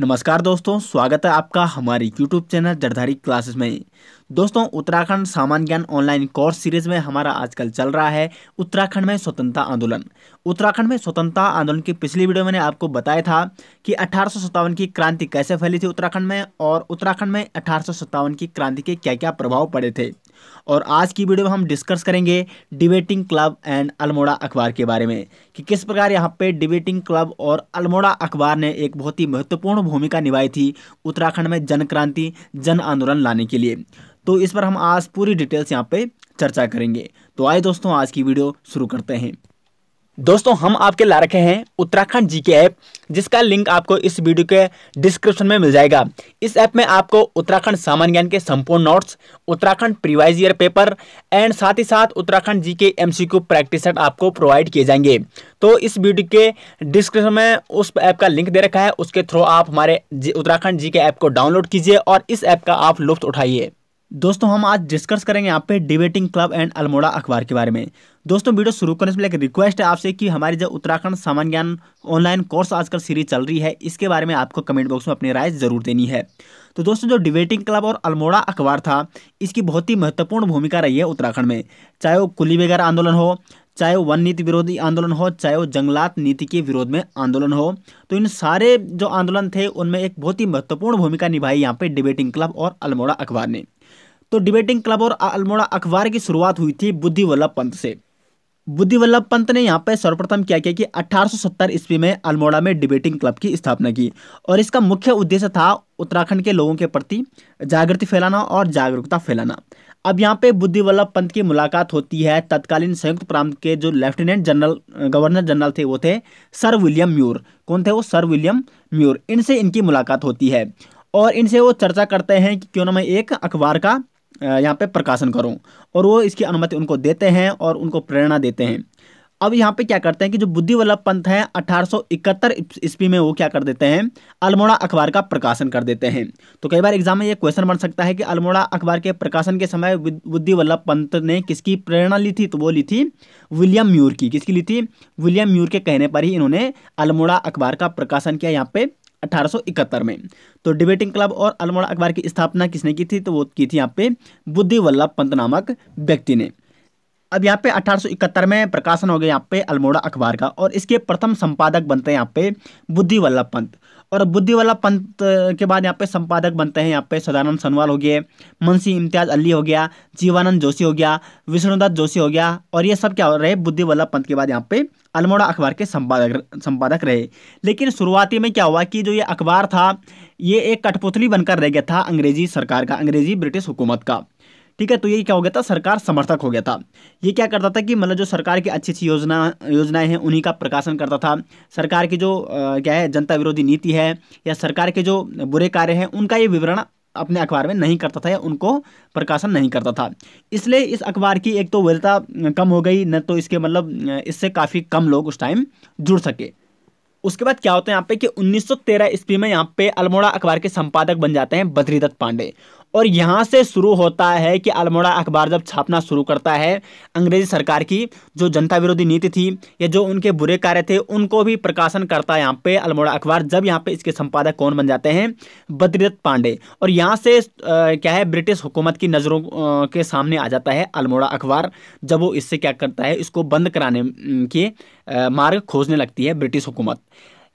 नमस्कार दोस्तों स्वागत है आपका हमारे YouTube चैनल जरधारी क्लासेस में दोस्तों उत्तराखंड सामान्य ज्ञान ऑनलाइन कोर्स सीरीज में हमारा आजकल चल रहा है उत्तराखंड में स्वतंत्रता आंदोलन उत्तराखंड में स्वतंत्रता आंदोलन की पिछली वीडियो मैंने आपको बताया था कि अठारह की क्रांति कैसे फैली थी उत्तराखंड में और उत्तराखंड में अठारह की क्रांति के क्या क्या प्रभाव पड़े थे और आज की वीडियो में हम डिस्कस करेंगे डिबेटिंग क्लब एंड अल्मोड़ा अखबार के बारे में कि किस प्रकार यहाँ पे डिबेटिंग क्लब और अल्मोड़ा अखबार ने एक बहुत ही महत्वपूर्ण भूमिका निभाई थी उत्तराखंड में जन क्रांति जन आंदोलन लाने के लिए तो इस पर हम आज पूरी डिटेल्स यहाँ पर चर्चा करेंगे तो आए दोस्तों आज की वीडियो शुरू करते हैं दोस्तों हम आपके ला रखे हैं उत्तराखंड जी के ऐप जिसका लिंक आपको इस वीडियो के डिस्क्रिप्शन में मिल जाएगा इस ऐप में आपको उत्तराखंड सामान्य ज्ञान के संपूर्ण notes Uttarakhand previous year paper and साथ ही साथ Uttarakhand G K MCQ practice set आपको प्रोवाइड किए जाएंगे तो इस वीडियो के डिस्क्रिप्शन में उस ऐप का लिंक दे रखा है उसके थ्रू आप हमारे उत्तराखंड जी के ऐप को डाउनलोड कीजिए और इस ऐप का आप लुफ्त उठाइए दोस्तों हम आज डिस्कस करेंगे यहाँ पे डिबेटिंग क्लब एंड अल्मोड़ा अखबार के बारे में दोस्तों वीडियो शुरू करने से पहले एक रिक्वेस्ट है आपसे कि हमारी जो उत्तराखंड सामान्य ज्ञान ऑनलाइन कोर्स आजकल सीरीज चल रही है इसके बारे में आपको कमेंट बॉक्स में अपनी राय जरूर देनी है तो दोस्तों जो डिबेटिंग क्लब और अल्मोड़ा अखबार था इसकी बहुत ही महत्वपूर्ण भूमिका रही है उत्तराखंड में चाहे वो कुली वगैरह आंदोलन हो चाहे वो वन नीति विरोधी आंदोलन हो चाहे वो जंगलात नीति के विरोध में आंदोलन हो तो इन सारे जो आंदोलन थे उनमें एक बहुत ही महत्वपूर्ण भूमिका निभाई यहाँ पे डिबेटिंग क्लब और अल्मोड़ा अखबार ने तो डिबेटिंग क्लब और अल्मोड़ा अखबार की शुरुआत हुई थी बुद्धि वल्लभ पंत से बुद्धि वल्लभ पंत ने यहाँ पर सर्वप्रथम क्या किया कि 1870 ईस्वी में अल्मोड़ा में डिबेटिंग क्लब की स्थापना की और इसका मुख्य उद्देश्य था उत्तराखंड के लोगों के प्रति जागृति फैलाना और जागरूकता फैलाना अब यहाँ पे बुद्धि वल्लभ पंत की मुलाकात होती है तत्कालीन संयुक्त प्रांत के जो लेफ्टिनेंट जनरल गवर्नर जनरल थे वो थे सर विलियम म्यूर कौन थे वो सर विलियम म्यूर इनसे इनकी मुलाकात होती है और इनसे वो चर्चा करते हैं कि क्यों ना मैं एक अखबार का यहाँ पे प्रकाशन करूँ और वो इसकी अनुमति उनको देते हैं और उनको प्रेरणा देते हैं अब यहाँ पे क्या करते हैं कि जो बुद्धि वल्लभ पंत हैं 1871 ईस्वी में वो क्या कर देते हैं अल्मोड़ा अखबार का प्रकाशन कर देते हैं तो कई बार एग्जाम में ये क्वेश्चन बन सकता है कि अल्मोड़ा अखबार के प्रकाशन के समय बुद्धि वल्लभ पंत ने किसकी प्रेरणा ली थी तो वो ली थी विलियम म्यूर की किसकी ली थी विलियम म्यूर के कहने पर ही इन्होंने अल्मोड़ा अखबार का प्रकाशन किया यहाँ पर 1871 में तो डिबेटिंग क्लब और अल्मोड़ा अखबार की स्थापना किसने की थी तो वो की थी यहाँ पे बुद्धि वल्लभ पंत नामक व्यक्ति ने अब यहाँ पे 1871 में प्रकाशन हो गया यहाँ पे अल्मोड़ा अखबार का और इसके प्रथम संपादक बनते हैं यहाँ पे बुद्धि वल्लभ पंत और बुद्धि वाला पंत के बाद यहाँ पे संपादक बनते हैं यहाँ पे सदानंद सनवाल हो गए मुंशी इम्तियाज अली हो गया जीवानंद जोशी हो गया विष्णुदास जोशी हो गया और ये सब क्या हो रहे बुद्धि वल्लभ पंत के बाद यहाँ पे अल्मोड़ा अखबार के संपादक संपादक रहे लेकिन शुरुआती में क्या हुआ कि जो ये अखबार था ये एक कठपुतली बनकर रह गया था अंग्रेजी सरकार का अंग्रेजी ब्रिटिश हुकूमत का ठीक है तो ये क्या हो गया था सरकार समर्थक हो गया था ये क्या करता था कि मतलब जो सरकार की अच्छी अच्छी योजना योजनाएं हैं उन्हीं का प्रकाशन करता था सरकार की जो आ, क्या है जनता विरोधी नीति है या सरकार के जो बुरे कार्य हैं उनका ये विवरण अपने अखबार में नहीं करता था या उनको प्रकाशन नहीं करता था इसलिए इस अखबार की एक तो वैधता कम हो गई न तो इसके मतलब इससे काफ़ी कम लोग उस टाइम जुड़ सके उसके बाद क्या होता है यहाँ पे कि 1913 ईस्वी में यहाँ पे अल्मोड़ा अखबार के संपादक बन जाते हैं बद्रीदत्त पांडे और यहाँ से शुरू होता है कि अल्मोड़ा अखबार जब छापना शुरू करता है अंग्रेजी सरकार की जो जनता विरोधी नीति थी या जो उनके बुरे कार्य थे उनको भी प्रकाशन करता है यहाँ पे अल्मोड़ा अखबार जब यहाँ पे इसके संपादक कौन बन जाते हैं बद्रीदत्त पांडे और यहाँ से आ, क्या है ब्रिटिश हुकूमत की नज़रों के सामने आ जाता है अल्मोड़ा अखबार जब वो इससे क्या करता है इसको बंद कराने के मार्ग खोजने लगती है ब्रिटिश हुकूमत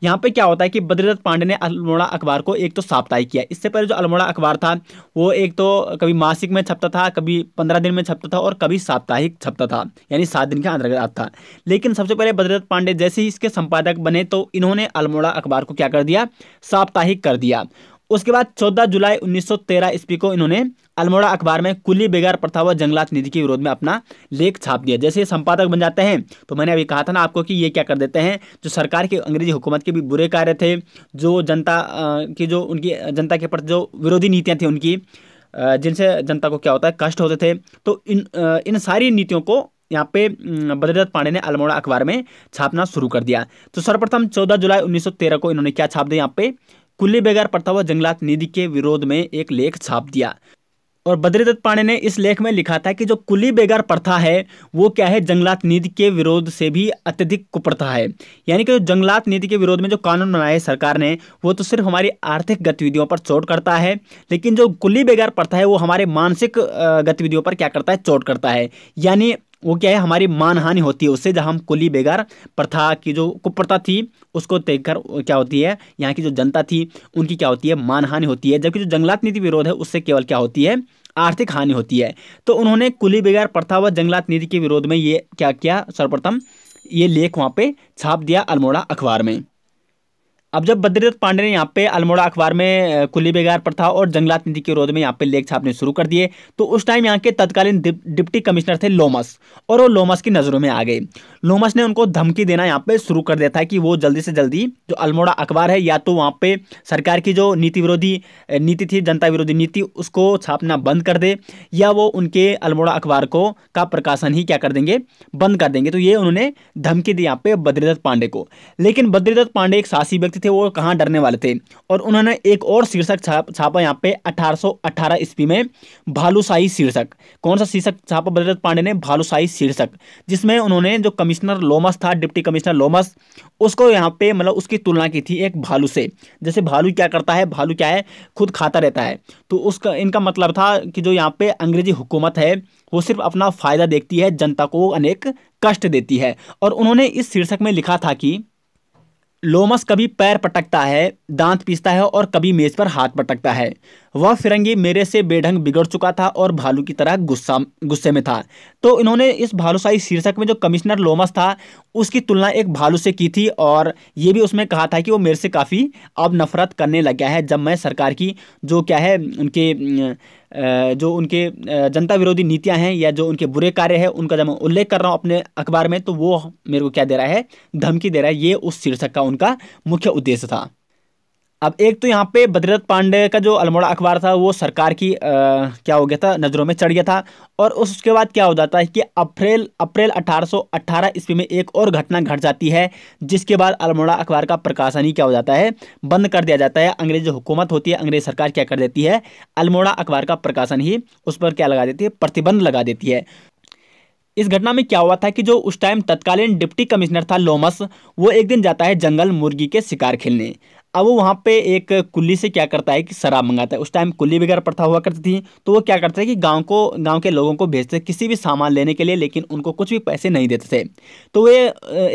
यहाँ पे क्या होता है कि बद्रीनाथ पांडे ने अल्मोड़ा अखबार को एक तो साप्ताहिक किया इससे पहले जो अल्मोड़ा अखबार था वो एक तो कभी मासिक में छपता था कभी पंद्रह दिन में छपता था और कभी साप्ताहिक छपता था यानी सात दिन के अंतर्गत था लेकिन सबसे पहले बद्रीनाथ पांडे जैसे ही इसके संपादक बने तो इन्होंने अल्मोड़ा अखबार को क्या कर दिया साप्ताहिक कर दिया उसके बाद 14 जुलाई 1913 ईस्वी को इन्होंने अल्मोड़ा अखबार में कुली बेगार प्रथा व जंगलात नीति के विरोध में अपना लेख छाप दिया जैसे संपादक बन जाते हैं तो मैंने अभी कहा था ना आपको कि ये क्या कर देते हैं जो सरकार के अंग्रेजी हुकूमत के भी बुरे कार्य थे जो जनता की जो उनकी जनता के प्रति जो विरोधी नीतियाँ थी उनकी जिनसे जनता को क्या होता है कष्ट होते थे तो इन इन सारी नीतियों को यहाँ पे बद्रीनाथ पांडे ने अल्मोड़ा अखबार में छापना शुरू कर दिया तो सर्वप्रथम 14 जुलाई 1913 को इन्होंने क्या छाप दिया यहाँ पे कुल्ली बेगार प्रथा जंगलात निधि के विरोध में एक लेख छाप दिया और बद्री दत्त पांडे ने इस लेख में लिखा था कि जो कुली बेगार प्रथा है वो क्या है जंगलात नीति के विरोध से भी अत्यधिक कुप्रथा है यानी कि जो जंगलात नीति के विरोध में जो कानून बनाए सरकार ने वो तो सिर्फ हमारी आर्थिक गतिविधियों पर चोट करता है लेकिन जो कुली बेगार प्रथा है वो हमारे मानसिक गतिविधियों पर क्या करता है चोट करता है यानी वो क्या है हमारी मानहानि होती है उससे जहाँ हम कुली बेगार प्रथा की जो कुप्रथा थी उसको देख कर क्या होती है यहाँ की जो जनता थी उनकी क्या होती है मानहानि होती है जबकि जो जंगलात नीति विरोध है उससे केवल क्या होती है आर्थिक हानि होती है तो उन्होंने कुली बेगार प्रथा व जंगलात नीति के विरोध में ये क्या किया सर्वप्रथम ये लेख वहाँ पर छाप दिया अल्मोड़ा अखबार में अब जब बद्रीनाथ पांडे ने यहाँ पे अल्मोड़ा अखबार में कुली बेगार प्रथा और जंगलात नीति के विरोध में यहाँ पे लेख छापने शुरू कर दिए तो उस टाइम यहाँ के तत्कालीन डिप, डिप्टी कमिश्नर थे लोमस और वो लोमस की नज़रों में आ गए लोमस ने उनको धमकी देना यहाँ पे शुरू कर दिया था कि वो जल्दी से जल्दी जो अल्मोड़ा अखबार है या तो वहाँ पे सरकार की जो नीति विरोधी नीति थी जनता विरोधी नीति उसको छापना बंद कर दे या वो उनके अल्मोड़ा अखबार को का प्रकाशन ही क्या कर देंगे बंद कर देंगे तो ये उन्होंने धमकी दी यहाँ पे बद्रीदत्त पांडे को लेकिन बद्रीदत्त पांडे एक साहसी व्यक्ति व्यक्ति थे वो कहाँ डरने वाले थे और उन्होंने एक और शीर्षक छाप छापा यहाँ पे 1818 ईस्वी में भालूशाही शीर्षक कौन सा शीर्षक छापा ब्रजरथ पांडे ने भालूशाही शीर्षक जिसमें उन्होंने जो कमिश्नर लोमस था डिप्टी कमिश्नर लोमस उसको यहाँ पे मतलब उसकी तुलना की थी एक भालू से जैसे भालू क्या करता है भालू क्या है खुद खाता रहता है तो उसका इनका मतलब था कि जो यहाँ पे अंग्रेजी हुकूमत है वो सिर्फ अपना फ़ायदा देखती है जनता को अनेक कष्ट देती है और उन्होंने इस शीर्षक में लिखा था कि लोमस कभी पैर पटकता है दांत पीसता है और कभी मेज पर हाथ पटकता है वह फिरंगी मेरे से बेढंग बिगड़ चुका था और भालू की तरह गुस्सा गुस्से में था तो इन्होंने इस भालूशाही शीर्षक में जो कमिश्नर लोमस था उसकी तुलना एक भालू से की थी और ये भी उसमें कहा था कि वो मेरे से काफ़ी अब नफरत करने लग गया है जब मैं सरकार की जो क्या है उनके जो उनके जनता विरोधी नीतियां हैं या जो उनके बुरे कार्य हैं उनका जब मैं उल्लेख कर रहा हूँ अपने अखबार में तो वो मेरे को क्या दे रहा है धमकी दे रहा है ये उस शीर्षक का उनका मुख्य उद्देश्य था अब एक तो यहाँ पे बद्रीनाथ पांडे का जो अल्मोड़ा अखबार था वो सरकार की आ, क्या हो गया था नज़रों में चढ़ गया था और उस उसके बाद क्या हो जाता है कि अप्रैल अप्रैल 1818 ईस्वी में एक और घटना घट जाती है जिसके बाद अल्मोड़ा अखबार का प्रकाशन ही क्या हो जाता है बंद कर दिया जाता है अंग्रेज जो हुकूमत होती है अंग्रेज सरकार क्या कर देती है अल्मोड़ा अखबार का प्रकाशन ही उस पर क्या लगा देती है प्रतिबंध लगा देती है इस घटना में क्या हुआ था कि जो उस टाइम तत्कालीन डिप्टी कमिश्नर था लोमस वो एक दिन जाता है जंगल मुर्गी के शिकार खेलने अब वो वहाँ पे एक कुल्ली से क्या करता है कि शराब मंगाता है उस टाइम कुल्ली वगैरह प्रथा हुआ करती थी तो वो क्या करता है कि गांव को गांव के लोगों को भेजते किसी भी सामान लेने के लिए लेकिन उनको कुछ भी पैसे नहीं देते थे तो वे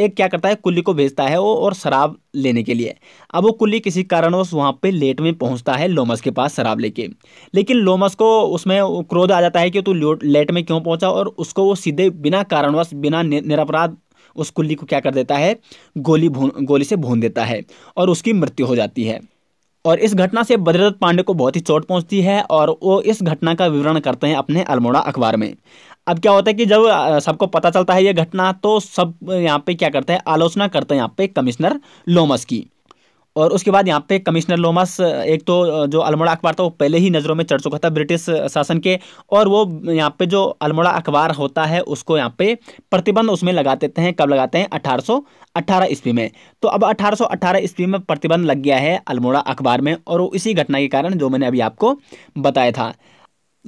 एक क्या करता है कुल्ली को भेजता है वो और शराब लेने के लिए अब वो कुल्ली किसी कारणवश वहाँ पर लेट में पहुँचता है लोमस के पास शराब लेके लेकिन लोमस को उसमें क्रोध आ जाता है कि तू लेट में क्यों पहुँचा और उसको वो सीधे बिना कारणवश बिना निरपराध उस कुल्ली को क्या कर देता है गोली भून गोली से भून देता है और उसकी मृत्यु हो जाती है और इस घटना से बद्रदत्त पांडे को बहुत ही चोट पहुंचती है और वो इस घटना का विवरण करते हैं अपने अल्मोड़ा अखबार में अब क्या होता है कि जब सबको पता चलता है ये घटना तो सब यहाँ पे क्या करते हैं आलोचना करते हैं यहाँ पे कमिश्नर लोमस की और उसके बाद यहाँ पे कमिश्नर लोमस एक तो जो अल्मोड़ा अखबार था वो पहले ही नज़रों में चढ़ चुका था ब्रिटिश शासन के और वो यहाँ पे जो अल्मोड़ा अखबार होता है उसको यहाँ पे प्रतिबंध उसमें लगा देते हैं कब लगाते हैं 1818 ईस्वी में तो अब 1818 ईस्वी में प्रतिबंध लग गया है अल्मोड़ा अखबार में और वो इसी घटना के कारण जो मैंने अभी आपको बताया था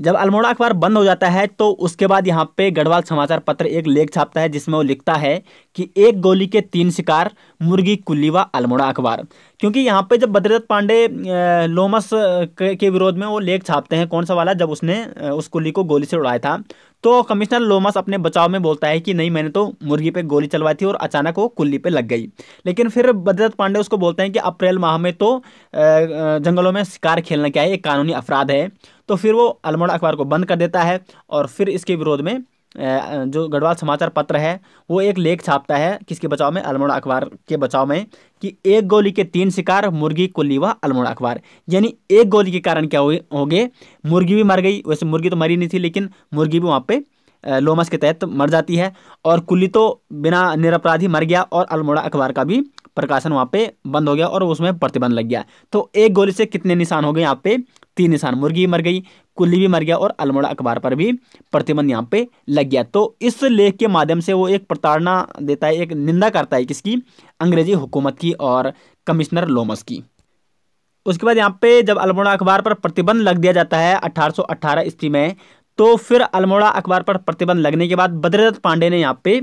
जब अल्मोड़ा अखबार बंद हो जाता है तो उसके बाद यहाँ पे गढ़वाल समाचार पत्र एक लेख छापता है जिसमें वो लिखता है कि एक गोली के तीन शिकार मुर्गी कुल्ली व अल्मोड़ा अखबार क्योंकि यहाँ पे जब बद्रदत्त पांडे लोमस के विरोध में वो लेख छापते हैं कौन सा वाला जब उसने उस कुल्ली को गोली से उड़ाया था तो कमिश्नर लोमस अपने बचाव में बोलता है कि नहीं मैंने तो मुर्गी पे गोली चलवाई थी और अचानक वो कुल्ली पे लग गई लेकिन फिर बद्रत पांडे उसको बोलते हैं कि अप्रैल माह में तो जंगलों में शिकार खेलना क्या है एक कानूनी अपराध है तो फिर वो अल्मोड़ा अखबार को बंद कर देता है और फिर इसके विरोध में जो गढ़वाल समाचार पत्र है वो एक लेख छापता है किसके बचाव में अल्मोड़ा अखबार के बचाव में कि एक गोली के तीन शिकार मुर्गी कुल्ली व अल्मोड़ा अखबार यानी एक गोली के कारण क्या हो गए मुर्गी भी मर गई वैसे मुर्गी तो मरी नहीं थी लेकिन मुर्गी भी वहाँ पे लोमस के तहत मर जाती है और कुल्ली तो बिना निरपराधी मर गया और अल्मोड़ा अखबार का भी प्रकाशन वहाँ पे बंद हो गया और उसमें प्रतिबंध लग गया तो एक गोली से कितने निशान हो गए यहाँ पे तीन निशान मुर्गी मर गई कुल्ली भी मर गया और अल्मोड़ा अखबार पर भी प्रतिबंध यहाँ पे लग गया तो इस लेख के माध्यम से वो एक प्रताड़ना देता है एक निंदा करता है किसकी अंग्रेजी हुकूमत की और कमिश्नर लोमस की उसके बाद यहाँ पे जब अल्मोड़ा अखबार पर प्रतिबंध लग दिया जाता है 1818 ईस्वी में तो फिर अल्मोड़ा अखबार पर प्रतिबंध लगने के बाद बद्रीदत्त पांडे ने यहाँ पे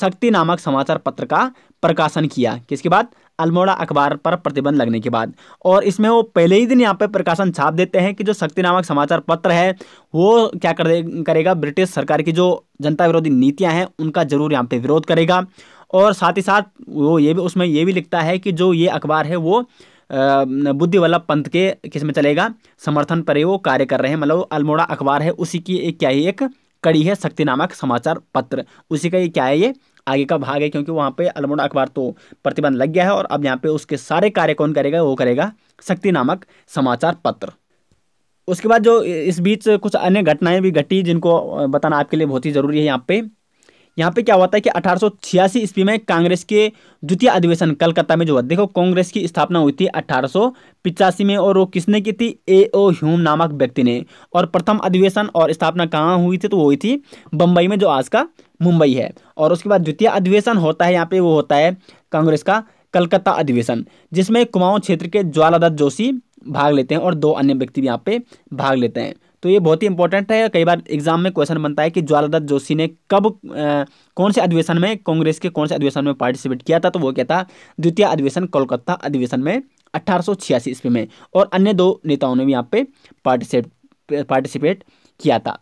शक्ति नामक समाचार पत्र का प्रकाशन किया किसके बाद अल्मोड़ा अखबार पर प्रतिबंध लगने के बाद और इसमें वो पहले ही दिन यहाँ पे प्रकाशन छाप देते हैं कि जो शक्ति नामक समाचार पत्र है वो क्या कर करेगा ब्रिटिश सरकार की जो जनता विरोधी नीतियाँ हैं उनका जरूर यहाँ पे विरोध करेगा और साथ ही साथ वो ये भी उसमें ये भी लिखता है कि जो ये अखबार है वो बुद्धि वल्लभ पंत के किस में चलेगा समर्थन पर वो कार्य कर रहे हैं मतलब अल्मोड़ा अखबार है उसी की एक क्या ही एक कड़ी है शक्ति नामक समाचार पत्र उसी का ये क्या है ये आगे का भाग है क्योंकि वहाँ पे अल्मोड़ा अखबार तो प्रतिबंध लग गया है और अब यहाँ पे उसके सारे कार्य कौन करेगा वो करेगा शक्ति नामक समाचार पत्र उसके बाद जो इस बीच कुछ अन्य घटनाएं भी घटी जिनको बताना आपके लिए बहुत ही ज़रूरी है यहाँ पे यहाँ पे क्या हुआ था कि अठारह ईस्वी में कांग्रेस के द्वितीय अधिवेशन कलकत्ता में जो हुआ देखो कांग्रेस की स्थापना हुई थी अठारह में और वो किसने की थी ए ओ ह्यूम नामक व्यक्ति ने और प्रथम अधिवेशन और स्थापना कहाँ हुई थी तो वो हुई थी बम्बई में जो आज का मुंबई है और उसके बाद द्वितीय अधिवेशन होता है यहाँ पे वो होता है कांग्रेस का कलकत्ता अधिवेशन जिसमें कुमाऊं क्षेत्र के ज्वालादत्त जोशी भाग लेते हैं और दो अन्य व्यक्ति भी यहाँ पे भाग लेते हैं तो ये बहुत ही इंपॉर्टेंट है कई बार एग्जाम में क्वेश्चन बनता है कि ज्वालादत्त जोशी ने कब कौन से अधिवेशन में कांग्रेस के कौन से अधिवेशन में पार्टिसिपेट किया था तो वो क्या था द्वितीय अधिवेशन कोलकाता अधिवेशन में अट्ठारह ईस्वी में और अन्य दो नेताओं ने भी यहाँ पे पार्टिसिपेट पार्टिसिपेट किया था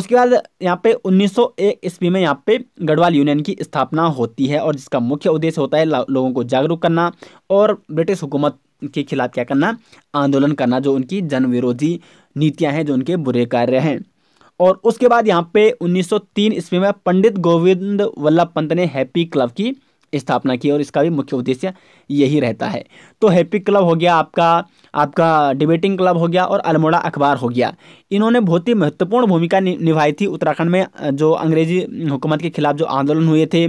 उसके बाद यहाँ पे 1901 ईस्वी में यहाँ पे गढ़वाल यूनियन की स्थापना होती है और जिसका मुख्य उद्देश्य होता है लोगों को जागरूक करना और ब्रिटिश हुकूमत के खिलाफ क्या करना आंदोलन करना जो उनकी जनविरोधी नीतियाँ हैं जो उनके बुरे कार्य हैं और उसके बाद यहाँ पे 1903 ईस्वी में पंडित गोविंद वल्लभ पंत ने हैप्पी क्लब की स्थापना की और इसका भी मुख्य उद्देश्य यही रहता है तो हैप्पी क्लब हो गया आपका आपका डिबेटिंग क्लब हो गया और अल्मोड़ा अखबार हो गया इन्होंने बहुत ही महत्वपूर्ण भूमिका निभाई थी उत्तराखंड में जो अंग्रेजी हुकूमत के खिलाफ जो आंदोलन हुए थे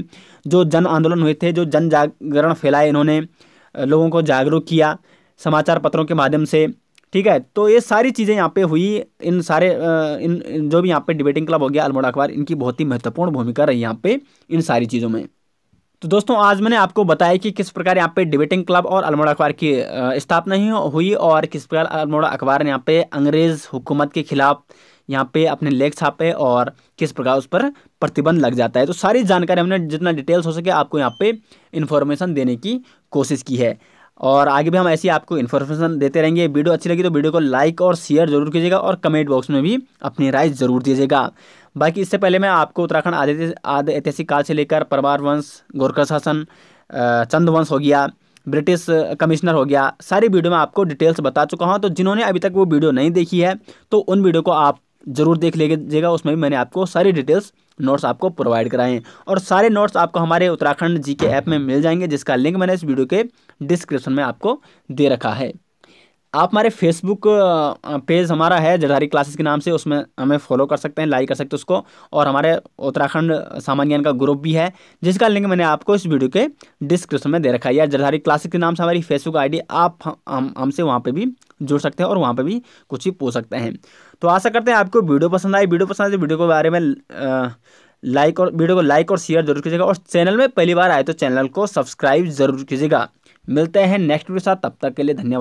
जो जन आंदोलन हुए थे जो जन जागरण फैलाए इन्होंने लोगों को जागरूक किया समाचार पत्रों के माध्यम से ठीक है तो ये सारी चीज़ें यहाँ पे हुई इन सारे इन, इन जो भी यहाँ पे डिबेटिंग क्लब हो गया अल्मोड़ा अखबार इनकी बहुत ही महत्वपूर्ण भूमिका रही यहाँ पे इन सारी चीज़ों में तो दोस्तों आज मैंने आपको बताया कि किस प्रकार यहाँ पे डिबेटिंग क्लब और अल्मोड़ा अखबार की स्थापना हुई और किस प्रकार अल्मोड़ा अखबार ने यहाँ पे अंग्रेज़ हुकूमत के ख़िलाफ़ यहाँ पे अपने लेख छापे और किस प्रकार उस पर प्रतिबंध लग जाता है तो सारी जानकारी हमने जितना डिटेल्स हो सके आपको यहाँ पे इन्फॉर्मेशन देने की कोशिश की है और आगे भी हम ऐसी आपको इन्फॉर्मेशन देते रहेंगे वीडियो अच्छी लगी तो वीडियो को लाइक और शेयर जरूर कीजिएगा और कमेंट बॉक्स में भी अपनी राय जरूर दीजिएगा बाकी इससे पहले मैं आपको उत्तराखंड आदि आदि ऐतिहासिक काल से लेकर परमार वंश गोरखा शासन चंद वंश हो गया ब्रिटिश कमिश्नर हो गया सारी वीडियो में आपको डिटेल्स बता चुका हूँ तो जिन्होंने अभी तक वो वीडियो नहीं देखी है तो उन वीडियो को आप ज़रूर देख लीजिएगा उसमें भी मैंने आपको सारी डिटेल्स नोट्स आपको प्रोवाइड कराएँ और सारे नोट्स आपको हमारे उत्तराखंड जी के ऐप में मिल जाएंगे जिसका लिंक मैंने इस वीडियो के डिस्क्रिप्शन में आपको दे रखा है आप हमारे फेसबुक पेज हमारा है जड़धारी क्लासेस के नाम से उसमें हमें फॉलो कर सकते हैं लाइक कर सकते हैं उसको और हमारे उत्तराखंड सामान्य ज्ञान का ग्रुप भी है जिसका लिंक मैंने आपको इस वीडियो के डिस्क्रिप्शन में दे रखा है या जड़धारी क्लासेस के नाम से हमारी फेसबुक आईडी आप हम हमसे वहाँ पे भी जुड़ सकते हैं और वहाँ पर भी कुछ ही पूछ सकते हैं तो आशा करते हैं आपको वीडियो पसंद आई वीडियो पसंद आए तो वीडियो के बारे में लाइक और वीडियो को लाइक और शेयर जरूर कीजिएगा और चैनल में पहली बार आए तो चैनल को सब्सक्राइब जरूर कीजिएगा मिलते हैं नेक्स्ट वीडियो साथ तब तक के लिए धन्यवाद